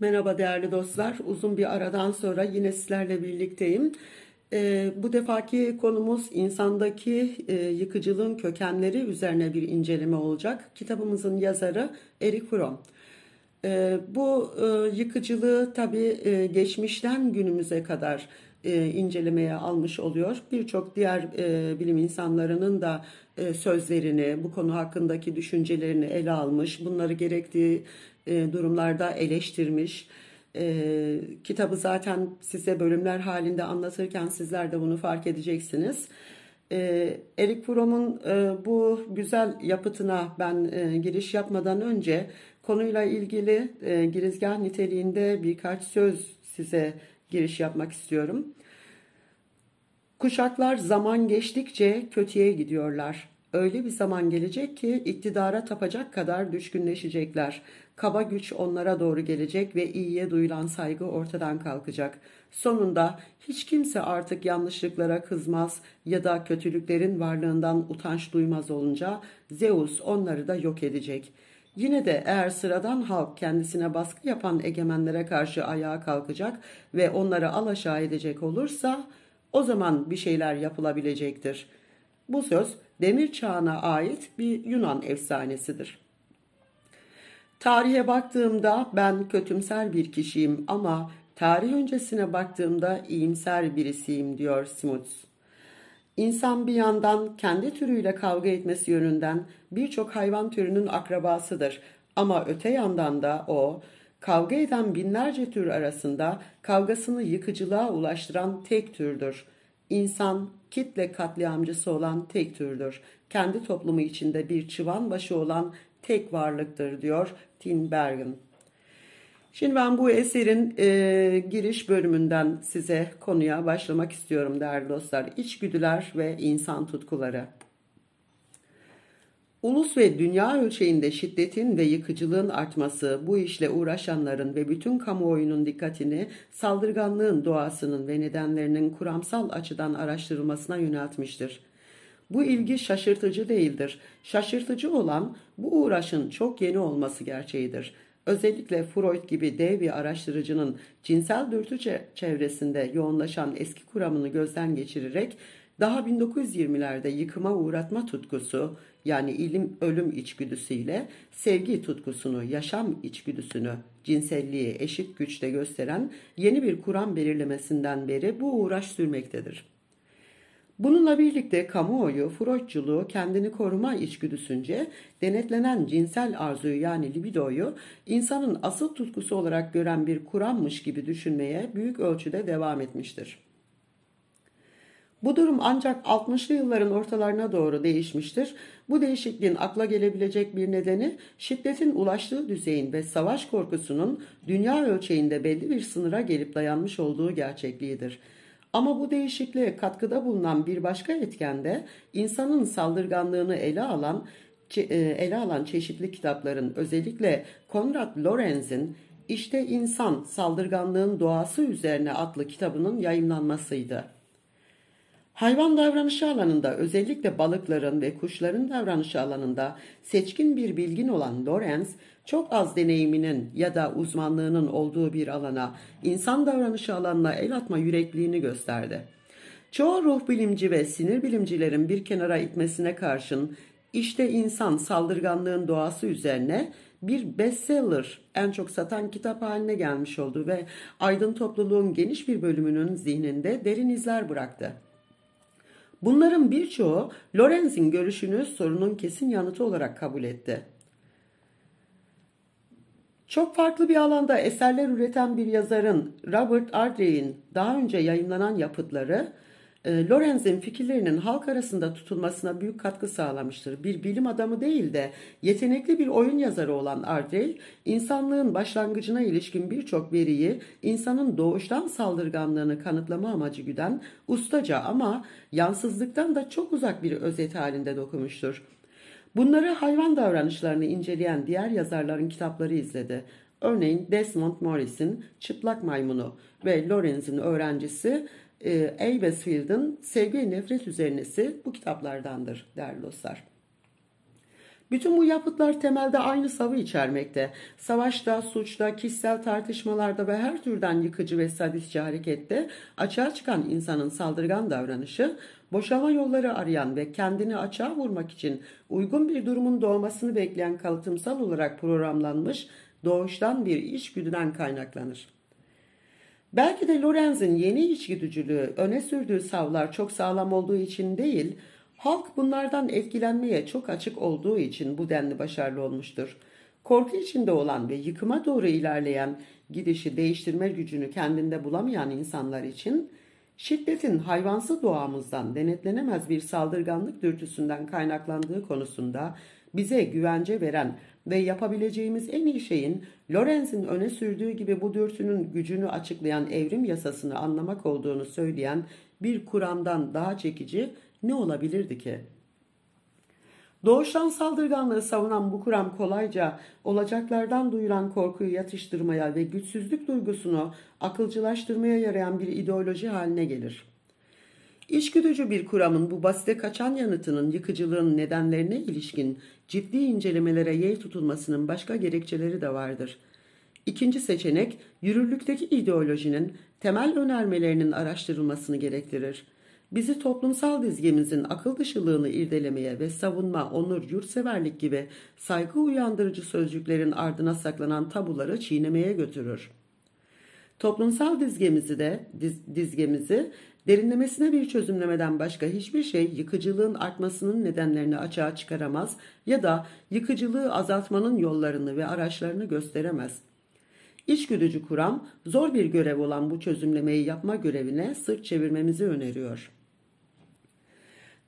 Merhaba değerli dostlar. Uzun bir aradan sonra yine sizlerle birlikteyim. E, bu defaki konumuz insandaki e, yıkıcılığın kökenleri üzerine bir inceleme olacak. Kitabımızın yazarı Eric Fromm. E, bu e, yıkıcılığı tabii e, geçmişten günümüze kadar e, incelemeye almış oluyor. Birçok diğer e, bilim insanlarının da e, sözlerini, bu konu hakkındaki düşüncelerini ele almış, bunları gerektiği e, durumlarda eleştirmiş. E, kitabı zaten size bölümler halinde anlatırken sizler de bunu fark edeceksiniz. E, Erik Fromm'un bu güzel yapıtına ben giriş yapmadan önce konuyla ilgili e, girizgah niteliğinde birkaç söz size giriş yapmak istiyorum. Kuşaklar zaman geçtikçe kötüye gidiyorlar. Öyle bir zaman gelecek ki iktidara tapacak kadar düşkünleşecekler. Kaba güç onlara doğru gelecek ve iyiye duyulan saygı ortadan kalkacak. Sonunda hiç kimse artık yanlışlıklara kızmaz ya da kötülüklerin varlığından utanç duymaz olunca Zeus onları da yok edecek. Yine de eğer sıradan halk kendisine baskı yapan egemenlere karşı ayağa kalkacak ve onları alaşağı edecek olursa o zaman bir şeyler yapılabilecektir. Bu söz demir çağına ait bir Yunan efsanesidir. Tarihe baktığımda ben kötümser bir kişiyim ama tarih öncesine baktığımda iyimser birisiyim diyor Smuts. İnsan bir yandan kendi türüyle kavga etmesi yönünden birçok hayvan türünün akrabasıdır ama öte yandan da o kavga eden binlerce tür arasında kavgasını yıkıcılığa ulaştıran tek türdür. İnsan kitle katliamcısı olan tek türdür. Kendi toplumu içinde bir çıvan başı olan tek varlıktır diyor Tin Bergen. Şimdi ben bu eserin e, giriş bölümünden size konuya başlamak istiyorum değerli dostlar. İçgüdüler ve insan tutkuları. Ulus ve dünya ölçeğinde şiddetin ve yıkıcılığın artması bu işle uğraşanların ve bütün kamuoyunun dikkatini saldırganlığın doğasının ve nedenlerinin kuramsal açıdan araştırılmasına yöneltmiştir. Bu ilgi şaşırtıcı değildir. Şaşırtıcı olan bu uğraşın çok yeni olması gerçeğidir. Özellikle Freud gibi dev bir araştırıcının cinsel dürtü çevresinde yoğunlaşan eski kuramını gözden geçirerek daha 1920'lerde yıkıma uğratma tutkusu, yani ilim ölüm içgüdüsüyle sevgi tutkusunu, yaşam içgüdüsünü cinselliği eşit güçte gösteren yeni bir Kur'an belirlemesinden beri bu uğraş sürmektedir. Bununla birlikte kamuoyu Freudculuğu kendini koruma içgüdüsünce denetlenen cinsel arzuyu yani libidoyu insanın asıl tutkusu olarak gören bir kuranmış gibi düşünmeye büyük ölçüde devam etmiştir. Bu durum ancak 60'lı yılların ortalarına doğru değişmiştir. Bu değişikliğin akla gelebilecek bir nedeni şiddetin ulaştığı düzeyin ve savaş korkusunun dünya ölçeğinde belli bir sınıra gelip dayanmış olduğu gerçekliğidir. Ama bu değişikliğe katkıda bulunan bir başka etken de insanın saldırganlığını ele alan e, ele alan çeşitli kitapların özellikle Konrad Lorenz'in İşte İnsan Saldırganlığın Doğası Üzerine adlı kitabının yayınlanmasıydı. Hayvan davranışı alanında özellikle balıkların ve kuşların davranışı alanında seçkin bir bilgin olan Lorenz, çok az deneyiminin ya da uzmanlığının olduğu bir alana, insan davranışı alanına el atma yürekliğini gösterdi. Çoğu ruh bilimci ve sinir bilimcilerin bir kenara itmesine karşın işte insan saldırganlığın doğası üzerine bir bestseller, en çok satan kitap haline gelmiş oldu ve aydın topluluğun geniş bir bölümünün zihninde derin izler bıraktı. Bunların birçoğu Lorenz'in görüşünü sorunun kesin yanıtı olarak kabul etti. Çok farklı bir alanda eserler üreten bir yazarın Robert Ardrey'in daha önce yayınlanan yapıtları e, Lorenz'in fikirlerinin halk arasında tutulmasına büyük katkı sağlamıştır. Bir bilim adamı değil de yetenekli bir oyun yazarı olan Ardell, insanlığın başlangıcına ilişkin birçok veriyi insanın doğuştan saldırganlığını kanıtlama amacı güden ustaca ama yansızlıktan da çok uzak bir özet halinde dokunmuştur. Bunları hayvan davranışlarını inceleyen diğer yazarların kitapları izledi. Örneğin Desmond Morris'in Çıplak Maymunu ve Lorenz'in öğrencisi e, ee, Elbesfield'ın Sevgi Nefret Üzerinesi bu kitaplardandır değerli dostlar. Bütün bu yapıtlar temelde aynı savı içermekte. Savaşta, suçta, kişisel tartışmalarda ve her türden yıkıcı ve sadistçi harekette açığa çıkan insanın saldırgan davranışı, boşalma yolları arayan ve kendini açığa vurmak için uygun bir durumun doğmasını bekleyen kalıtımsal olarak programlanmış doğuştan bir içgüdüden kaynaklanır. Belki de Lorenz'in yeni içgüdücülüğü öne sürdüğü savlar çok sağlam olduğu için değil, halk bunlardan etkilenmeye çok açık olduğu için bu denli başarılı olmuştur. Korku içinde olan ve yıkıma doğru ilerleyen gidişi değiştirme gücünü kendinde bulamayan insanlar için şiddetin hayvansı doğamızdan denetlenemez bir saldırganlık dürtüsünden kaynaklandığı konusunda bize güvence veren ve yapabileceğimiz en iyi şeyin Lorenz'in öne sürdüğü gibi bu dürtünün gücünü açıklayan evrim yasasını anlamak olduğunu söyleyen bir kuramdan daha çekici ne olabilirdi ki? Doğuştan saldırganlığı savunan bu kuram kolayca olacaklardan duyulan korkuyu yatıştırmaya ve güçsüzlük duygusunu akılcılaştırmaya yarayan bir ideoloji haline gelir. İşgüdücü bir kuramın bu basite kaçan yanıtının yıkıcılığın nedenlerine ilişkin ciddi incelemelere yer tutulmasının başka gerekçeleri de vardır. İkinci seçenek, yürürlükteki ideolojinin temel önermelerinin araştırılmasını gerektirir. Bizi toplumsal dizgemizin akıl dışılığını irdelemeye ve savunma, onur, yurtseverlik gibi saygı uyandırıcı sözcüklerin ardına saklanan tabuları çiğnemeye götürür.'' Toplumsal dizgemizi de diz, dizgemizi derinlemesine bir çözümlemeden başka hiçbir şey yıkıcılığın artmasının nedenlerini açığa çıkaramaz ya da yıkıcılığı azaltmanın yollarını ve araçlarını gösteremez. İçgüdücü kuram zor bir görev olan bu çözümlemeyi yapma görevine sırt çevirmemizi öneriyor.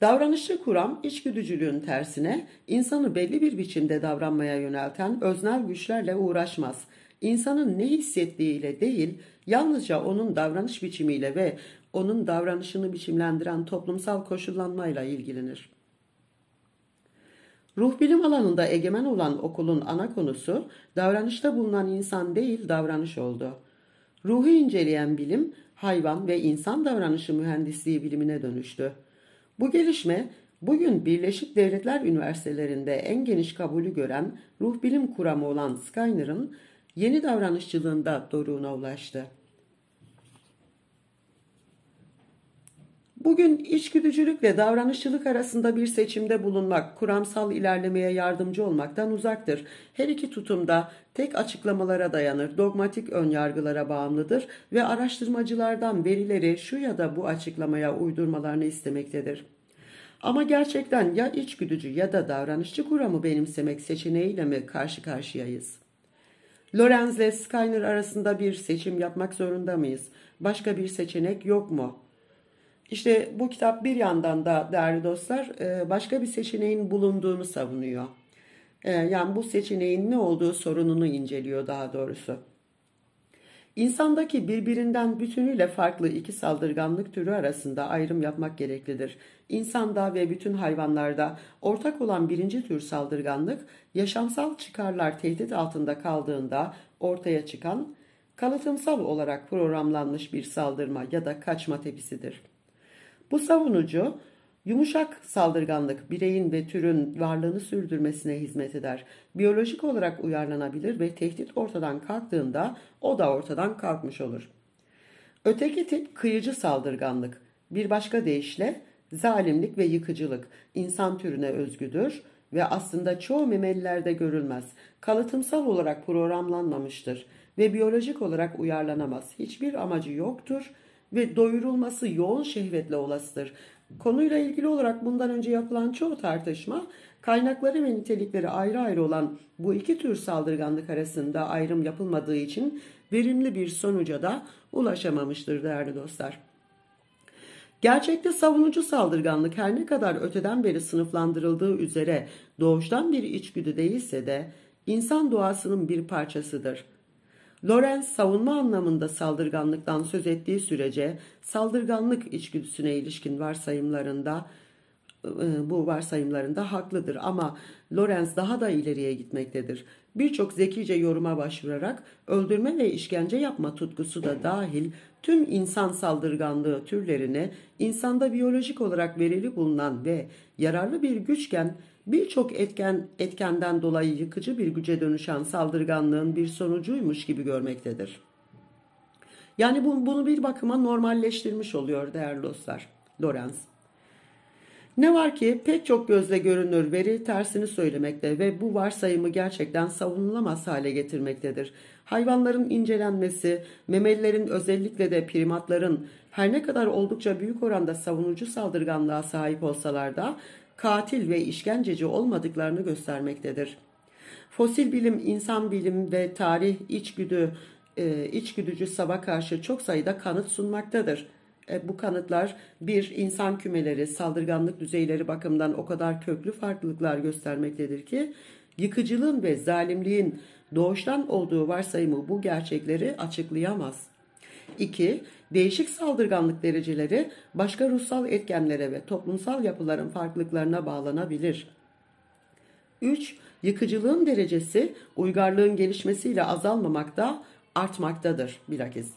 Davranışçı kuram içgüdücülüğün tersine insanı belli bir biçimde davranmaya yönelten öznel güçlerle uğraşmaz.'' insanın ne hissettiğiyle değil, yalnızca onun davranış biçimiyle ve onun davranışını biçimlendiren toplumsal koşullanmayla ilgilenir. Ruh bilim alanında egemen olan okulun ana konusu davranışta bulunan insan değil davranış oldu. Ruhu inceleyen bilim hayvan ve insan davranışı mühendisliği bilimine dönüştü. Bu gelişme bugün Birleşik Devletler Üniversitelerinde en geniş kabulü gören ruh bilim kuramı olan Skyner'ın yeni davranışçılığında doruğuna ulaştı. Bugün içgüdücülükle davranışçılık arasında bir seçimde bulunmak, kuramsal ilerlemeye yardımcı olmaktan uzaktır. Her iki tutum da tek açıklamalara dayanır, dogmatik önyargılara bağımlıdır ve araştırmacılardan verileri şu ya da bu açıklamaya uydurmalarını istemektedir. Ama gerçekten ya içgüdücü ya da davranışçı kuramı benimsemek seçeneğiyle mi karşı karşıyayız?'' Lorenz ile Skyner arasında bir seçim yapmak zorunda mıyız? Başka bir seçenek yok mu? İşte bu kitap bir yandan da değerli dostlar e, başka bir seçeneğin bulunduğunu savunuyor. E, yani bu seçeneğin ne olduğu sorununu inceliyor daha doğrusu. İnsandaki birbirinden bütünüyle farklı iki saldırganlık türü arasında ayrım yapmak gereklidir. İnsanda ve bütün hayvanlarda ortak olan birinci tür saldırganlık, yaşamsal çıkarlar tehdit altında kaldığında ortaya çıkan kalıtımsal olarak programlanmış bir saldırma ya da kaçma tepisidir. Bu savunucu Yumuşak saldırganlık bireyin ve türün varlığını sürdürmesine hizmet eder. Biyolojik olarak uyarlanabilir ve tehdit ortadan kalktığında o da ortadan kalkmış olur. Öteki tip kıyıcı saldırganlık. Bir başka deyişle zalimlik ve yıkıcılık insan türüne özgüdür ve aslında çoğu memelilerde görülmez. Kalıtımsal olarak programlanmamıştır ve biyolojik olarak uyarlanamaz. Hiçbir amacı yoktur ve doyurulması yoğun şehvetle olasıdır. Konuyla ilgili olarak bundan önce yapılan çoğu tartışma kaynakları ve nitelikleri ayrı ayrı olan bu iki tür saldırganlık arasında ayrım yapılmadığı için verimli bir sonuca da ulaşamamıştır değerli dostlar. Gerçekte savunucu saldırganlık her ne kadar öteden beri sınıflandırıldığı üzere doğuştan bir içgüdü değilse de insan doğasının bir parçasıdır.'' Lorenz savunma anlamında saldırganlıktan söz ettiği sürece saldırganlık içgüdüsüne ilişkin varsayımlarında e, bu varsayımlarında haklıdır ama Lorenz daha da ileriye gitmektedir. Birçok zekice yoruma başvurarak öldürme ve işkence yapma tutkusu da dahil tüm insan saldırganlığı türlerine insanda biyolojik olarak verili bulunan ve yararlı bir güçken birçok etken etkenden dolayı yıkıcı bir güce dönüşen saldırganlığın bir sonucuymuş gibi görmektedir. Yani bu, bunu bir bakıma normalleştirmiş oluyor değerli dostlar. Lorenz. Ne var ki pek çok gözle görünür veri tersini söylemekte ve bu varsayımı gerçekten savunulamaz hale getirmektedir. Hayvanların incelenmesi, memelilerin özellikle de primatların her ne kadar oldukça büyük oranda savunucu saldırganlığa sahip olsalar da katil ve işkenceci olmadıklarını göstermektedir. Fosil bilim, insan bilim ve tarih içgüdü, e, içgüdücü saba karşı çok sayıda kanıt sunmaktadır. E, bu kanıtlar bir insan kümeleri, saldırganlık düzeyleri bakımından o kadar köklü farklılıklar göstermektedir ki yıkıcılığın ve zalimliğin doğuştan olduğu varsayımı bu gerçekleri açıklayamaz. 2 değişik saldırganlık dereceleri başka ruhsal etkenlere ve toplumsal yapıların farklılıklarına bağlanabilir. 3. Yıkıcılığın derecesi uygarlığın gelişmesiyle azalmamakta, artmaktadır bilakis.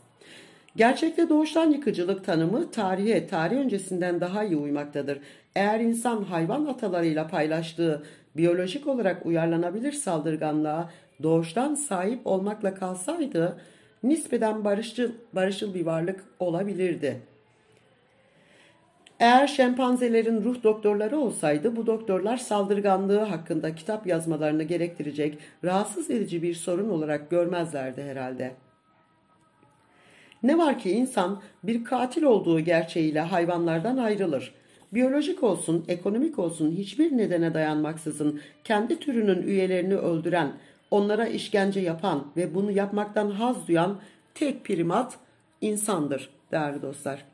Gerçekte doğuştan yıkıcılık tanımı tarihe, tarih öncesinden daha iyi uymaktadır. Eğer insan hayvan atalarıyla paylaştığı biyolojik olarak uyarlanabilir saldırganlığa doğuştan sahip olmakla kalsaydı nispeten barışçıl, barışçıl bir varlık olabilirdi. Eğer şempanzelerin ruh doktorları olsaydı bu doktorlar saldırganlığı hakkında kitap yazmalarını gerektirecek rahatsız edici bir sorun olarak görmezlerdi herhalde. Ne var ki insan bir katil olduğu gerçeğiyle hayvanlardan ayrılır. Biyolojik olsun, ekonomik olsun hiçbir nedene dayanmaksızın kendi türünün üyelerini öldüren, Onlara işkence yapan ve bunu yapmaktan haz duyan tek primat insandır değerli dostlar.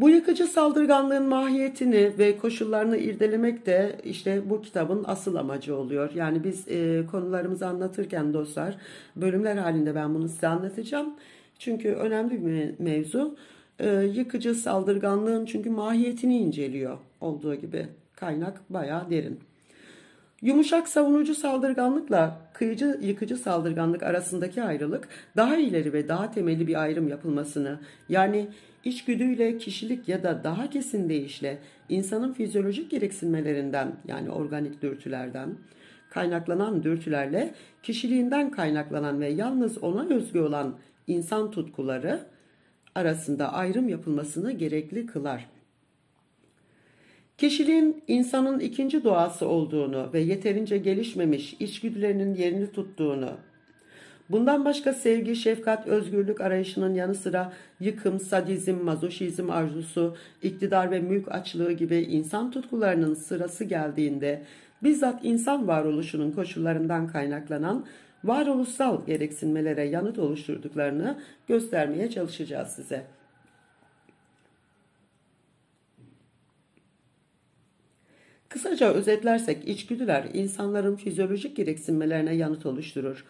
Bu yıkıcı saldırganlığın mahiyetini ve koşullarını irdelemek de işte bu kitabın asıl amacı oluyor. Yani biz e, konularımızı anlatırken dostlar bölümler halinde ben bunu size anlatacağım. Çünkü önemli bir mevzu. E, yıkıcı saldırganlığın çünkü mahiyetini inceliyor olduğu gibi kaynak bayağı derin. Yumuşak savunucu saldırganlıkla kıyıcı yıkıcı saldırganlık arasındaki ayrılık daha ileri ve daha temeli bir ayrım yapılmasını yani içgüdüyle kişilik ya da daha kesin deyişle insanın fizyolojik gereksinmelerinden yani organik dürtülerden kaynaklanan dürtülerle kişiliğinden kaynaklanan ve yalnız ona özgü olan insan tutkuları arasında ayrım yapılmasını gerekli kılar.'' Kişiliğin insanın ikinci doğası olduğunu ve yeterince gelişmemiş içgüdülerinin yerini tuttuğunu, bundan başka sevgi, şefkat, özgürlük arayışının yanı sıra yıkım, sadizm, mazoşizm arzusu, iktidar ve mülk açlığı gibi insan tutkularının sırası geldiğinde bizzat insan varoluşunun koşullarından kaynaklanan varoluşsal gereksinmelere yanıt oluşturduklarını göstermeye çalışacağız size.'' Kısaca özetlersek içgüdüler insanların fizyolojik gereksinmelerine yanıt oluşturur.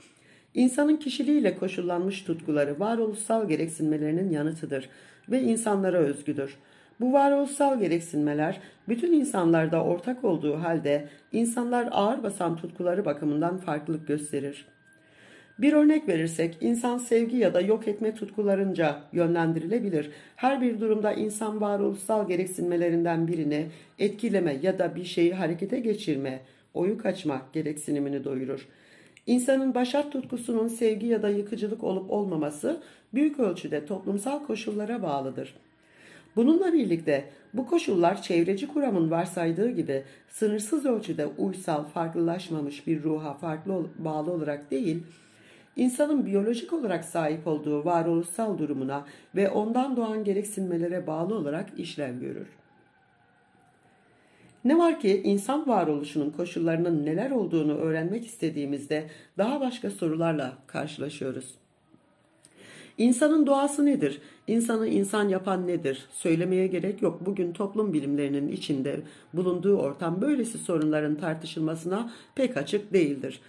İnsanın kişiliğiyle koşullanmış tutkuları varoluşsal gereksinmelerinin yanıtıdır ve insanlara özgüdür. Bu varoluşsal gereksinmeler bütün insanlarda ortak olduğu halde insanlar ağır basan tutkuları bakımından farklılık gösterir. Bir örnek verirsek insan sevgi ya da yok etme tutkularınca yönlendirilebilir. Her bir durumda insan varoluşsal gereksinmelerinden birini etkileme ya da bir şeyi harekete geçirme, oyu kaçmak gereksinimini doyurur. İnsanın başat tutkusunun sevgi ya da yıkıcılık olup olmaması büyük ölçüde toplumsal koşullara bağlıdır. Bununla birlikte bu koşullar çevreci kuramın varsaydığı gibi sınırsız ölçüde uysal farklılaşmamış bir ruha farklı bağlı olarak değil, İnsanın biyolojik olarak sahip olduğu varoluşsal durumuna ve ondan doğan gereksinmelere bağlı olarak işlem görür. Ne var ki insan varoluşunun koşullarının neler olduğunu öğrenmek istediğimizde daha başka sorularla karşılaşıyoruz. İnsanın doğası nedir? İnsanı insan yapan nedir? Söylemeye gerek yok. Bugün toplum bilimlerinin içinde bulunduğu ortam böylesi sorunların tartışılmasına pek açık değildir.''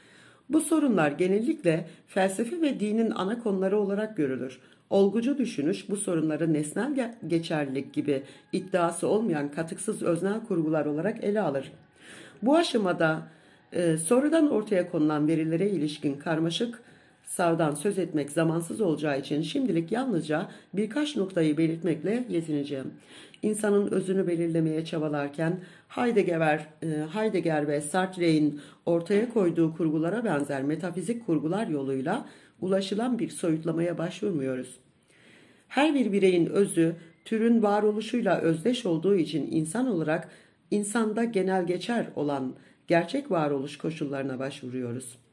Bu sorunlar genellikle felsefe ve dinin ana konuları olarak görülür. Olgucu düşünüş bu sorunları nesnel geçerlilik gibi iddiası olmayan katıksız öznel kurgular olarak ele alır. Bu aşamada e, sorudan ortaya konulan verilere ilişkin karmaşık Sardan söz etmek zamansız olacağı için şimdilik yalnızca birkaç noktayı belirtmekle yetineceğim. İnsanın özünü belirlemeye çabalarken Heidegger, e, Heidegger ve Sartre'in ortaya koyduğu kurgulara benzer metafizik kurgular yoluyla ulaşılan bir soyutlamaya başvurmuyoruz. Her bir bireyin özü, türün varoluşuyla özdeş olduğu için insan olarak insanda genel geçer olan gerçek varoluş koşullarına başvuruyoruz.''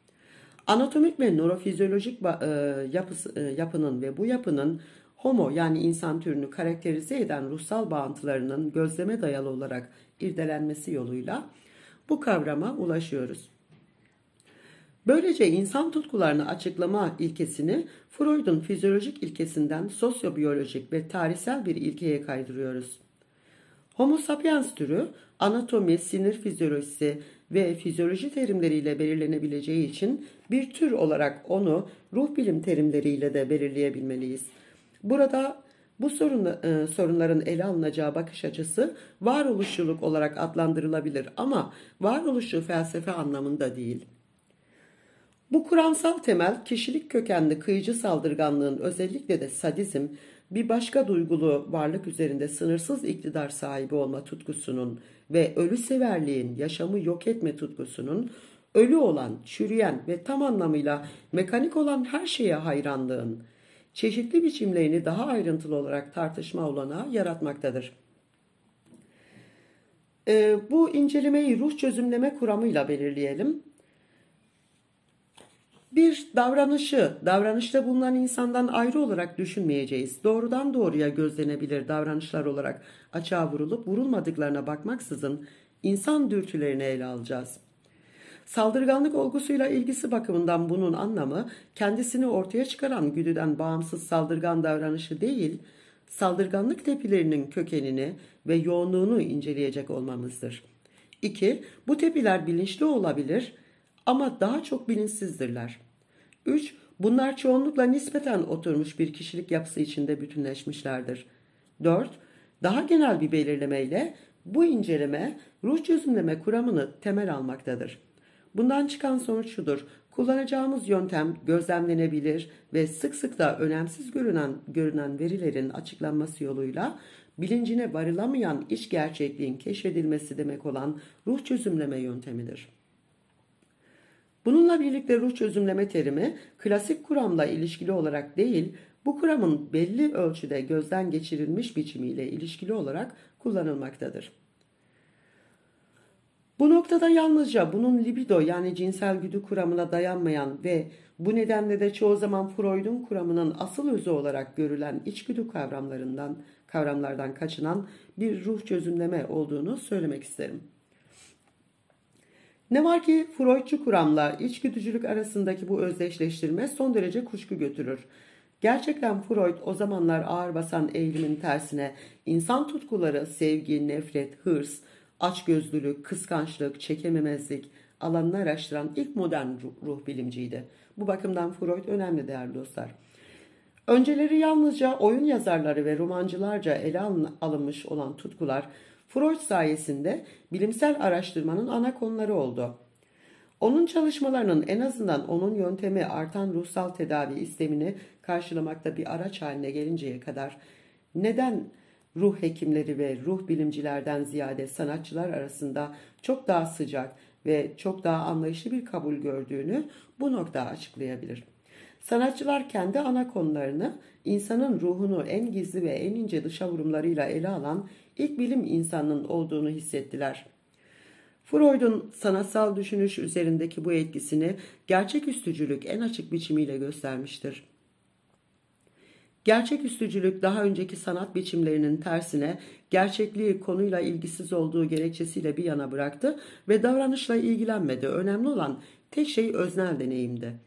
Anatomik ve nörofizyolojik e, e, yapının ve bu yapının homo yani insan türünü karakterize eden ruhsal bağıntılarının gözleme dayalı olarak irdelenmesi yoluyla bu kavrama ulaşıyoruz. Böylece insan tutkularını açıklama ilkesini Freud'un fizyolojik ilkesinden sosyobiyolojik ve tarihsel bir ilkeye kaydırıyoruz. Homo sapiens türü anatomi, sinir fizyolojisi, ve fizyoloji terimleriyle belirlenebileceği için bir tür olarak onu ruh bilim terimleriyle de belirleyebilmeliyiz. Burada bu sorun, e, sorunların ele alınacağı bakış açısı varoluşçuluk olarak adlandırılabilir ama varoluşçu felsefe anlamında değil. Bu kuramsal temel kişilik kökenli kıyıcı saldırganlığın özellikle de sadizm bir başka duygulu varlık üzerinde sınırsız iktidar sahibi olma tutkusunun ve ölü severliğin yaşamı yok etme tutkusunun, ölü olan, çürüyen ve tam anlamıyla mekanik olan her şeye hayranlığın, çeşitli biçimlerini daha ayrıntılı olarak tartışma olanağı yaratmaktadır. E, bu incelemeyi ruh çözümleme kuramıyla belirleyelim bir davranışı, davranışta bulunan insandan ayrı olarak düşünmeyeceğiz. Doğrudan doğruya gözlenebilir davranışlar olarak açığa vurulup vurulmadıklarına bakmaksızın insan dürtülerini ele alacağız. Saldırganlık olgusuyla ilgisi bakımından bunun anlamı kendisini ortaya çıkaran güdüden bağımsız saldırgan davranışı değil, saldırganlık tepilerinin kökenini ve yoğunluğunu inceleyecek olmamızdır. 2. Bu tepiler bilinçli olabilir ama daha çok bilinçsizdirler. 3. Bunlar çoğunlukla nispeten oturmuş bir kişilik yapısı içinde bütünleşmişlerdir. 4. Daha genel bir belirlemeyle bu inceleme ruh çözümleme kuramını temel almaktadır. Bundan çıkan sonuç şudur. Kullanacağımız yöntem gözlemlenebilir ve sık sık da önemsiz görünen, görünen verilerin açıklanması yoluyla bilincine varılamayan iş gerçekliğin keşfedilmesi demek olan ruh çözümleme yöntemidir. Bununla birlikte ruh çözümleme terimi klasik kuramla ilişkili olarak değil, bu kuramın belli ölçüde gözden geçirilmiş biçimiyle ilişkili olarak kullanılmaktadır. Bu noktada yalnızca bunun libido yani cinsel güdü kuramına dayanmayan ve bu nedenle de çoğu zaman Freud'un kuramının asıl özü olarak görülen içgüdü kavramlarından kavramlardan kaçınan bir ruh çözümleme olduğunu söylemek isterim. Ne var ki Freudçu kuramla içgüdücülük arasındaki bu özdeşleştirme son derece kuşku götürür. Gerçekten Freud o zamanlar ağır basan eğilimin tersine insan tutkuları, sevgi, nefret, hırs, açgözlülük, kıskançlık, çekememezlik alanını araştıran ilk modern ruh bilimciydi. Bu bakımdan Freud önemli değerli dostlar. Önceleri yalnızca oyun yazarları ve romancılarca ele alınmış olan tutkular Freud sayesinde bilimsel araştırmanın ana konuları oldu. Onun çalışmalarının en azından onun yöntemi artan ruhsal tedavi istemini karşılamakta bir araç haline gelinceye kadar neden ruh hekimleri ve ruh bilimcilerden ziyade sanatçılar arasında çok daha sıcak ve çok daha anlayışlı bir kabul gördüğünü bu nokta açıklayabilir. Sanatçılar kendi ana konularını insanın ruhunu en gizli ve en ince dışa vurumlarıyla ele alan ilk bilim insanının olduğunu hissettiler. Freud'un sanatsal düşünüş üzerindeki bu etkisini gerçeküstücülük en açık biçimiyle göstermiştir. Gerçeküstücülük daha önceki sanat biçimlerinin tersine gerçekliği konuyla ilgisiz olduğu gerekçesiyle bir yana bıraktı ve davranışla ilgilenmedi. Önemli olan tek şey öznel deneyimdi.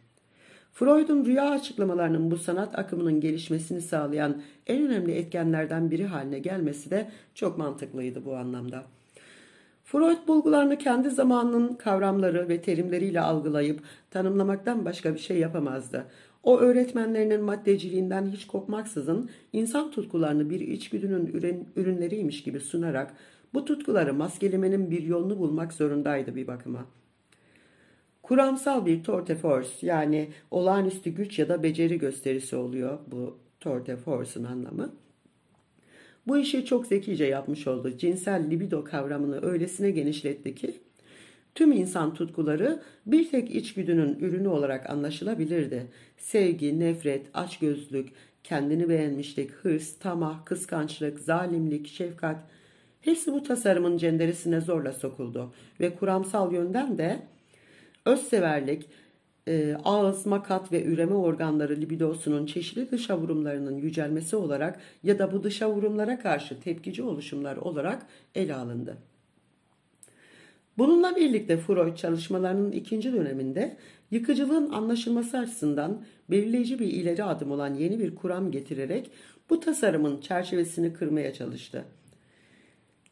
Freud'un rüya açıklamalarının bu sanat akımının gelişmesini sağlayan en önemli etkenlerden biri haline gelmesi de çok mantıklıydı bu anlamda. Freud bulgularını kendi zamanının kavramları ve terimleriyle algılayıp tanımlamaktan başka bir şey yapamazdı. O öğretmenlerinin maddeciliğinden hiç kopmaksızın insan tutkularını bir içgüdünün ürünleriymiş gibi sunarak bu tutkuları maskelemenin bir yolunu bulmak zorundaydı bir bakıma.'' Kuramsal bir tour de force yani olağanüstü güç ya da beceri gösterisi oluyor bu tour de force'un anlamı. Bu işi çok zekice yapmış oldu. Cinsel libido kavramını öylesine genişletti ki tüm insan tutkuları bir tek içgüdünün ürünü olarak anlaşılabilirdi. Sevgi, nefret, açgözlülük, kendini beğenmişlik, hırs, tamah, kıskançlık, zalimlik, şefkat hepsi bu tasarımın cenderesine zorla sokuldu ve kuramsal yönden de Özseverlik, e, ağız, makat ve üreme organları libidosunun çeşitli dışa vurumlarının yücelmesi olarak ya da bu dışa vurumlara karşı tepkici oluşumlar olarak ele alındı. Bununla birlikte Freud çalışmalarının ikinci döneminde yıkıcılığın anlaşılması açısından belirleyici bir ileri adım olan yeni bir kuram getirerek bu tasarımın çerçevesini kırmaya çalıştı.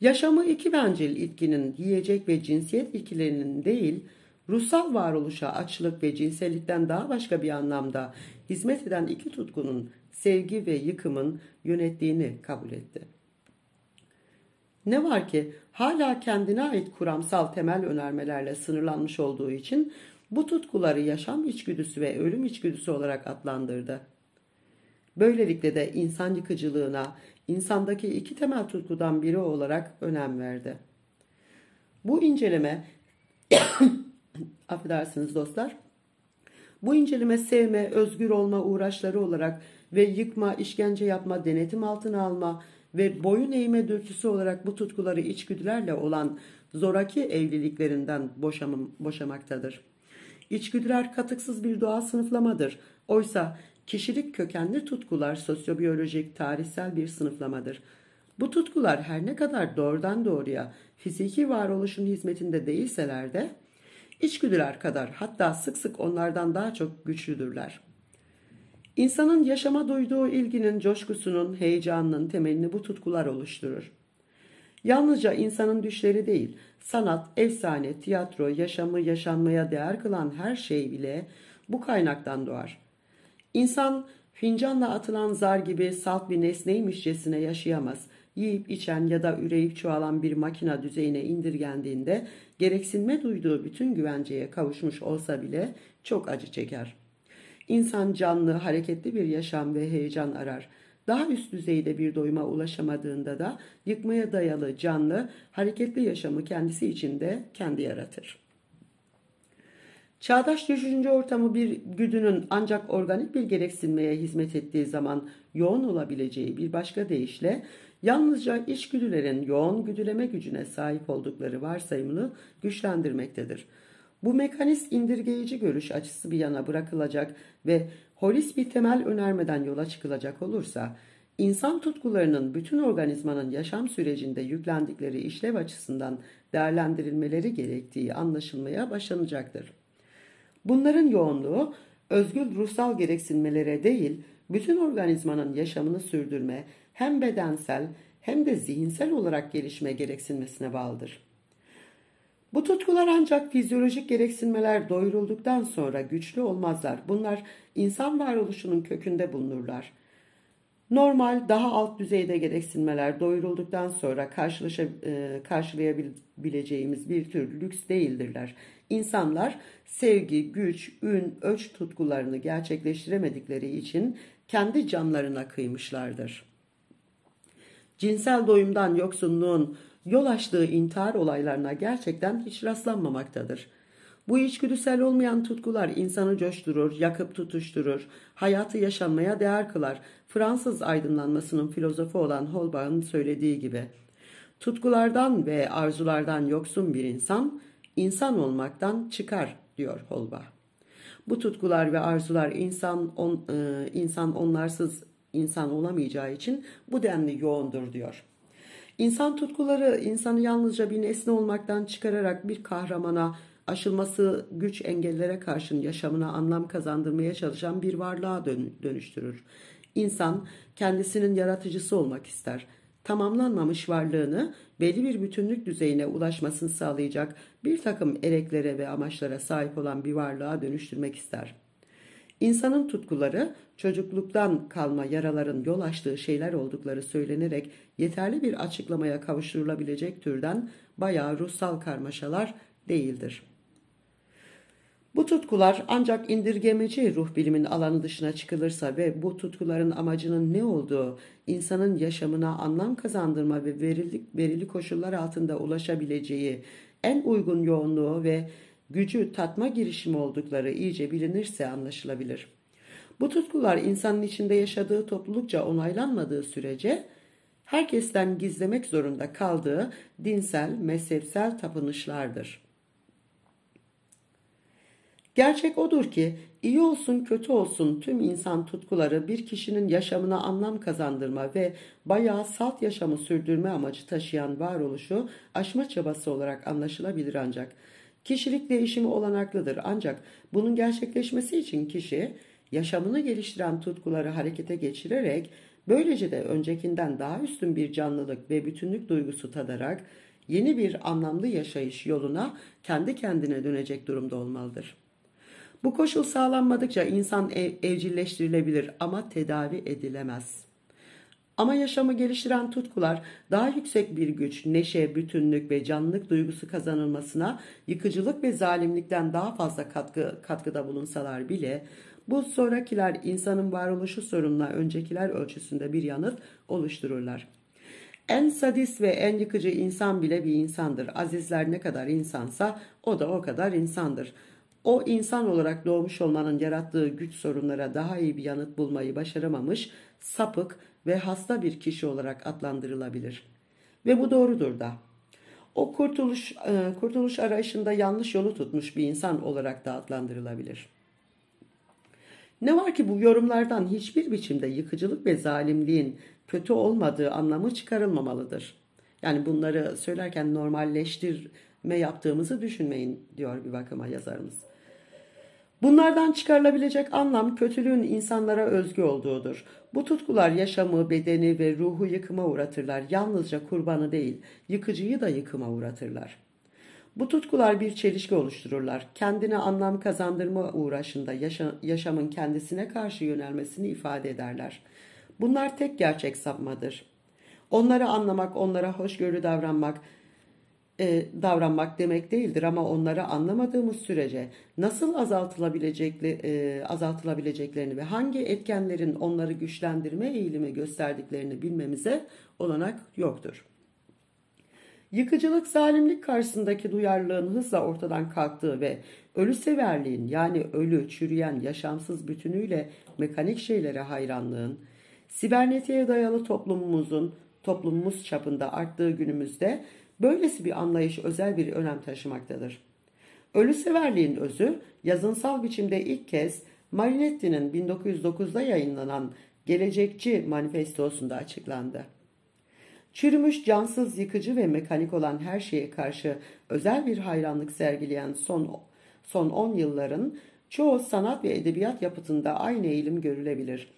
Yaşamı iki bencil itkinin yiyecek ve cinsiyet ilkilerinin değil, ruhsal varoluşa açlık ve cinsellikten daha başka bir anlamda hizmet eden iki tutkunun sevgi ve yıkımın yönettiğini kabul etti. Ne var ki hala kendine ait kuramsal temel önermelerle sınırlanmış olduğu için bu tutkuları yaşam içgüdüsü ve ölüm içgüdüsü olarak adlandırdı. Böylelikle de insan yıkıcılığına, insandaki iki temel tutkudan biri olarak önem verdi. Bu inceleme affedersiniz dostlar. Bu inceleme sevme, özgür olma uğraşları olarak ve yıkma, işkence yapma, denetim altına alma ve boyun eğme dürtüsü olarak bu tutkuları içgüdülerle olan zoraki evliliklerinden boşamım, boşamaktadır. İçgüdüler katıksız bir doğal sınıflamadır. Oysa kişilik kökenli tutkular sosyobiyolojik, tarihsel bir sınıflamadır. Bu tutkular her ne kadar doğrudan doğruya fiziki varoluşun hizmetinde değilseler de İçgüdüler kadar hatta sık sık onlardan daha çok güçlüdürler. İnsanın yaşama duyduğu ilginin, coşkusunun, heyecanının temelini bu tutkular oluşturur. Yalnızca insanın düşleri değil, sanat, efsane, tiyatro, yaşamı yaşanmaya değer kılan her şey bile bu kaynaktan doğar. İnsan fincanla atılan zar gibi salt bir nesneymişçesine yaşayamaz. Yiyip içen ya da üreyip çoğalan bir makina düzeyine indirgendiğinde gereksinme duyduğu bütün güvenceye kavuşmuş olsa bile çok acı çeker. İnsan canlı, hareketli bir yaşam ve heyecan arar. Daha üst düzeyde bir doyuma ulaşamadığında da yıkmaya dayalı canlı, hareketli yaşamı kendisi içinde kendi yaratır. Çağdaş düşünce ortamı bir güdünün ancak organik bir gereksinmeye hizmet ettiği zaman yoğun olabileceği bir başka deyişle yalnızca içgüdülerin yoğun güdüleme gücüne sahip oldukları varsayımını güçlendirmektedir. Bu mekanist indirgeyici görüş açısı bir yana bırakılacak ve holist bir temel önermeden yola çıkılacak olursa, insan tutkularının bütün organizmanın yaşam sürecinde yüklendikleri işlev açısından değerlendirilmeleri gerektiği anlaşılmaya başlanacaktır. Bunların yoğunluğu özgür ruhsal gereksinmelere değil, bütün organizmanın yaşamını sürdürme, hem bedensel hem de zihinsel olarak gelişme gereksinmesine bağlıdır. Bu tutkular ancak fizyolojik gereksinmeler doyurulduktan sonra güçlü olmazlar. Bunlar insan varoluşunun kökünde bulunurlar. Normal daha alt düzeyde gereksinmeler doyurulduktan sonra e, karşılayabileceğimiz bir tür lüks değildirler. İnsanlar sevgi, güç, ün, öç tutkularını gerçekleştiremedikleri için kendi canlarına kıymışlardır.'' cinsel doyumdan yoksunluğun yol açtığı intihar olaylarına gerçekten hiç rastlanmamaktadır. Bu içgüdüsel olmayan tutkular insanı coşturur, yakıp tutuşturur, hayatı yaşanmaya değer kılar. Fransız aydınlanmasının filozofu olan Holbach'ın söylediği gibi. Tutkulardan ve arzulardan yoksun bir insan, insan olmaktan çıkar diyor Holbach. Bu tutkular ve arzular insan on, e, insan onlarsız insan olamayacağı için bu denli yoğundur diyor. İnsan tutkuları insanı yalnızca bir nesne olmaktan çıkararak bir kahramana, aşılması güç engellere karşın yaşamına anlam kazandırmaya çalışan bir varlığa dönüştürür. İnsan kendisinin yaratıcısı olmak ister. Tamamlanmamış varlığını belli bir bütünlük düzeyine ulaşmasını sağlayacak bir takım ereklere ve amaçlara sahip olan bir varlığa dönüştürmek ister.'' İnsanın tutkuları çocukluktan kalma yaraların yol açtığı şeyler oldukları söylenerek yeterli bir açıklamaya kavuşturulabilecek türden bayağı ruhsal karmaşalar değildir. Bu tutkular ancak indirgemeci ruh bilimin alanı dışına çıkılırsa ve bu tutkuların amacının ne olduğu, insanın yaşamına anlam kazandırma ve verili, verili koşullar altında ulaşabileceği, en uygun yoğunluğu ve gücü tatma girişimi oldukları iyice bilinirse anlaşılabilir. Bu tutkular insanın içinde yaşadığı toplulukça onaylanmadığı sürece herkesten gizlemek zorunda kaldığı dinsel, mezhepsel tapınışlardır. Gerçek odur ki iyi olsun kötü olsun tüm insan tutkuları bir kişinin yaşamına anlam kazandırma ve bayağı salt yaşamı sürdürme amacı taşıyan varoluşu aşma çabası olarak anlaşılabilir ancak Kişilik değişimi olanaklıdır ancak bunun gerçekleşmesi için kişi yaşamını geliştiren tutkuları harekete geçirerek böylece de öncekinden daha üstün bir canlılık ve bütünlük duygusu tadarak yeni bir anlamlı yaşayış yoluna kendi kendine dönecek durumda olmalıdır. Bu koşul sağlanmadıkça insan ev, evcilleştirilebilir ama tedavi edilemez.'' Ama yaşamı geliştiren tutkular daha yüksek bir güç, neşe, bütünlük ve canlılık duygusu kazanılmasına yıkıcılık ve zalimlikten daha fazla katkı, katkıda bulunsalar bile bu sonrakiler insanın varoluşu sorununa öncekiler ölçüsünde bir yanıt oluştururlar. En sadist ve en yıkıcı insan bile bir insandır. Azizler ne kadar insansa o da o kadar insandır. O insan olarak doğmuş olmanın yarattığı güç sorunlara daha iyi bir yanıt bulmayı başaramamış, sapık ve hasta bir kişi olarak adlandırılabilir. Ve bu doğrudur da. O kurtuluş, e, kurtuluş arayışında yanlış yolu tutmuş bir insan olarak da adlandırılabilir. Ne var ki bu yorumlardan hiçbir biçimde yıkıcılık ve zalimliğin kötü olmadığı anlamı çıkarılmamalıdır. Yani bunları söylerken normalleştirme yaptığımızı düşünmeyin diyor bir bakıma yazarımız. Bunlardan çıkarılabilecek anlam kötülüğün insanlara özgü olduğudur. Bu tutkular yaşamı, bedeni ve ruhu yıkıma uğratırlar. Yalnızca kurbanı değil, yıkıcıyı da yıkıma uğratırlar. Bu tutkular bir çelişki oluştururlar. Kendine anlam kazandırma uğraşında yaşa yaşamın kendisine karşı yönelmesini ifade ederler. Bunlar tek gerçek sapmadır. Onları anlamak, onlara hoşgörü davranmak, e, davranmak demek değildir ama onları anlamadığımız sürece nasıl azaltılabilecekli, e, azaltılabileceklerini ve hangi etkenlerin onları güçlendirme eğilimi gösterdiklerini bilmemize olanak yoktur. Yıkıcılık zalimlik karşısındaki duyarlılığın hızla ortadan kalktığı ve ölü severliğin yani ölü, çürüyen, yaşamsız bütünüyle mekanik şeylere hayranlığın, sibernetiğe dayalı toplumumuzun toplumumuz çapında arttığı günümüzde Böylesi bir anlayış özel bir önem taşımaktadır. severliğin özü yazınsal biçimde ilk kez Marinetti'nin 1909'da yayınlanan Gelecekçi manifestosunda açıklandı. Çürümüş, cansız, yıkıcı ve mekanik olan her şeye karşı özel bir hayranlık sergileyen son son 10 yılların çoğu sanat ve edebiyat yapıtında aynı eğilim görülebilir.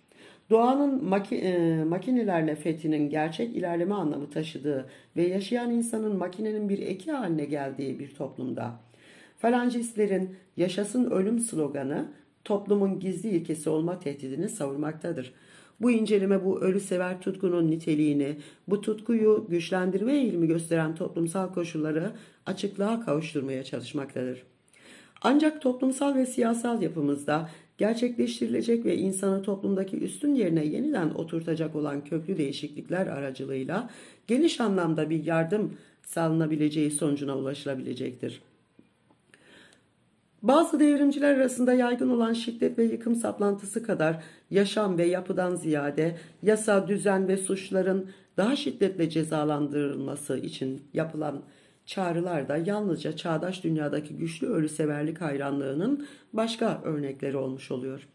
Doğanın e, makinelerle fethinin gerçek ilerleme anlamı taşıdığı ve yaşayan insanın makinenin bir eki haline geldiği bir toplumda falancistlerin yaşasın ölüm sloganı toplumun gizli ilkesi olma tehdidini savurmaktadır. Bu inceleme bu ölü sever tutkunun niteliğini, bu tutkuyu güçlendirme eğilimi gösteren toplumsal koşulları açıklığa kavuşturmaya çalışmaktadır. Ancak toplumsal ve siyasal yapımızda gerçekleştirilecek ve insanı toplumdaki üstün yerine yeniden oturtacak olan köklü değişiklikler aracılığıyla geniş anlamda bir yardım sağlanabileceği sonucuna ulaşılabilecektir. Bazı devrimciler arasında yaygın olan şiddet ve yıkım saplantısı kadar yaşam ve yapıdan ziyade yasa, düzen ve suçların daha şiddetle cezalandırılması için yapılan çağrılar da yalnızca çağdaş dünyadaki güçlü ölüseverlik hayranlığının başka örnekleri olmuş oluyor.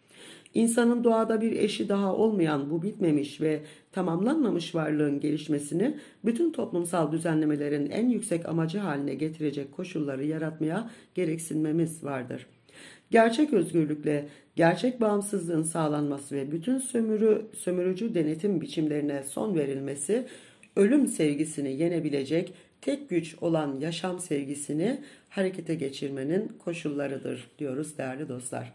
İnsanın doğada bir eşi daha olmayan bu bitmemiş ve tamamlanmamış varlığın gelişmesini bütün toplumsal düzenlemelerin en yüksek amacı haline getirecek koşulları yaratmaya gereksinmemiz vardır. Gerçek özgürlükle gerçek bağımsızlığın sağlanması ve bütün sömürü sömürücü denetim biçimlerine son verilmesi ölüm sevgisini yenebilecek tek güç olan yaşam sevgisini harekete geçirmenin koşullarıdır diyoruz değerli dostlar.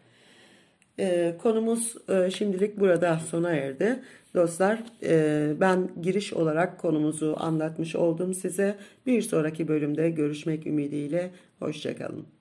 Ee, konumuz e, şimdilik burada sona erdi. Dostlar e, ben giriş olarak konumuzu anlatmış oldum size. Bir sonraki bölümde görüşmek ümidiyle. Hoşçakalın.